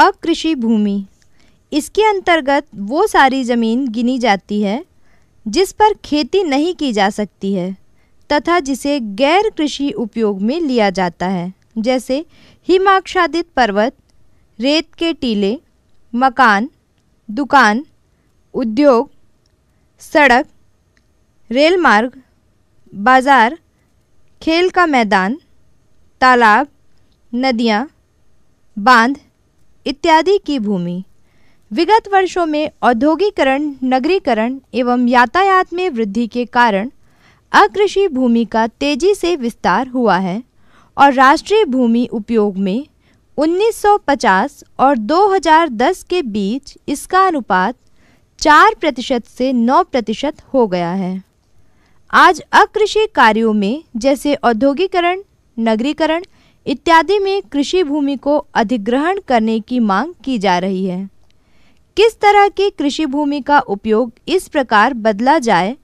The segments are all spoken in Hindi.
अकृषि भूमि इसके अंतर्गत वो सारी ज़मीन गिनी जाती है जिस पर खेती नहीं की जा सकती है तथा जिसे गैर कृषि उपयोग में लिया जाता है जैसे हिमाक्षादित पर्वत रेत के टीले मकान दुकान उद्योग सड़क रेल मार्ग बाज़ार खेल का मैदान तालाब नदियाँ बांध इत्यादि की भूमि विगत वर्षों में औद्योगिकरण नगरीकरण एवं यातायात में वृद्धि के कारण अकृषि भूमि का तेजी से विस्तार हुआ है और राष्ट्रीय भूमि उपयोग में 1950 और 2010 के बीच इसका अनुपात 4 प्रतिशत से 9 प्रतिशत हो गया है आज अकृषि कार्यों में जैसे औद्योगिकरण नगरीकरण इत्यादि में कृषि भूमि को अधिग्रहण करने की मांग की जा रही है किस तरह की कृषि भूमि का उपयोग इस प्रकार बदला जाए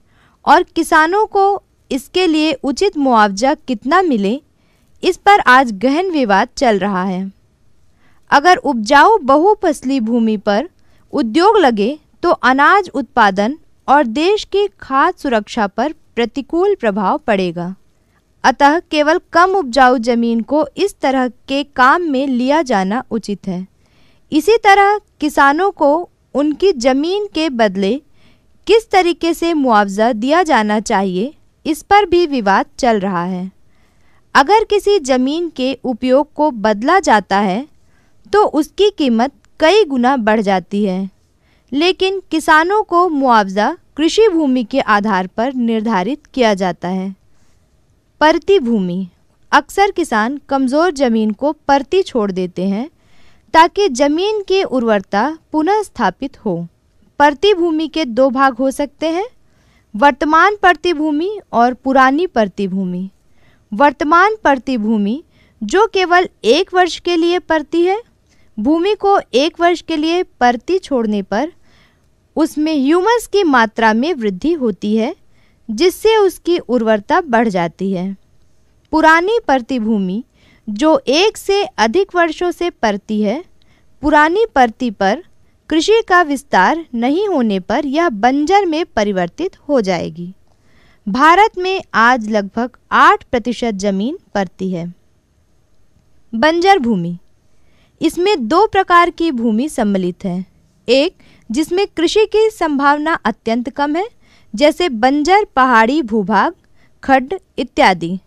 और किसानों को इसके लिए उचित मुआवजा कितना मिले इस पर आज गहन विवाद चल रहा है अगर उपजाऊ बहुफसली भूमि पर उद्योग लगे तो अनाज उत्पादन और देश की खाद्य सुरक्षा पर प्रतिकूल प्रभाव पड़ेगा अतः केवल कम उपजाऊ जमीन को इस तरह के काम में लिया जाना उचित है इसी तरह किसानों को उनकी ज़मीन के बदले किस तरीके से मुआवजा दिया जाना चाहिए इस पर भी विवाद चल रहा है अगर किसी ज़मीन के उपयोग को बदला जाता है तो उसकी कीमत कई गुना बढ़ जाती है लेकिन किसानों को मुआवजा कृषि भूमि के आधार पर निर्धारित किया जाता है परती भूमि अक्सर किसान कमज़ोर जमीन को परती छोड़ देते हैं ताकि जमीन की उर्वरता पुनः स्थापित हो परती भूमि के दो भाग हो सकते हैं वर्तमान परती भूमि और पुरानी परती भूमि वर्तमान परती भूमि जो केवल एक वर्ष के लिए परती है भूमि को एक वर्ष के लिए परती छोड़ने पर उसमें ह्यूमस की मात्रा में वृद्धि होती है जिससे उसकी उर्वरता बढ़ जाती है पुरानी प्रतिभूमि जो एक से अधिक वर्षों से परती है पुरानी परती पर कृषि का विस्तार नहीं होने पर यह बंजर में परिवर्तित हो जाएगी भारत में आज लगभग आठ प्रतिशत जमीन परती है बंजर भूमि इसमें दो प्रकार की भूमि सम्मिलित है एक जिसमें कृषि की संभावना अत्यंत कम है जैसे बंजर पहाड़ी भूभाग खड्ड इत्यादि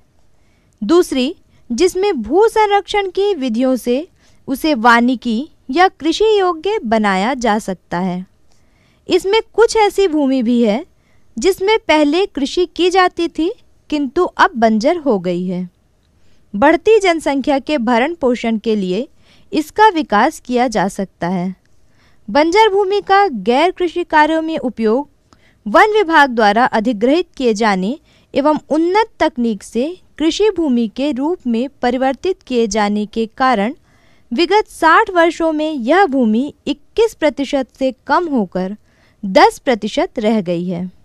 दूसरी जिसमें भू संरक्षण की विधियों से उसे वानिकी या कृषि योग्य बनाया जा सकता है इसमें कुछ ऐसी भूमि भी है जिसमें पहले कृषि की जाती थी किंतु अब बंजर हो गई है बढ़ती जनसंख्या के भरण पोषण के लिए इसका विकास किया जा सकता है बंजर भूमि का गैर कृषि कार्यों में उपयोग वन विभाग द्वारा अधिग्रहित किए जाने एवं उन्नत तकनीक से कृषि भूमि के रूप में परिवर्तित किए जाने के कारण विगत 60 वर्षों में यह भूमि 21 प्रतिशत से कम होकर 10 प्रतिशत रह गई है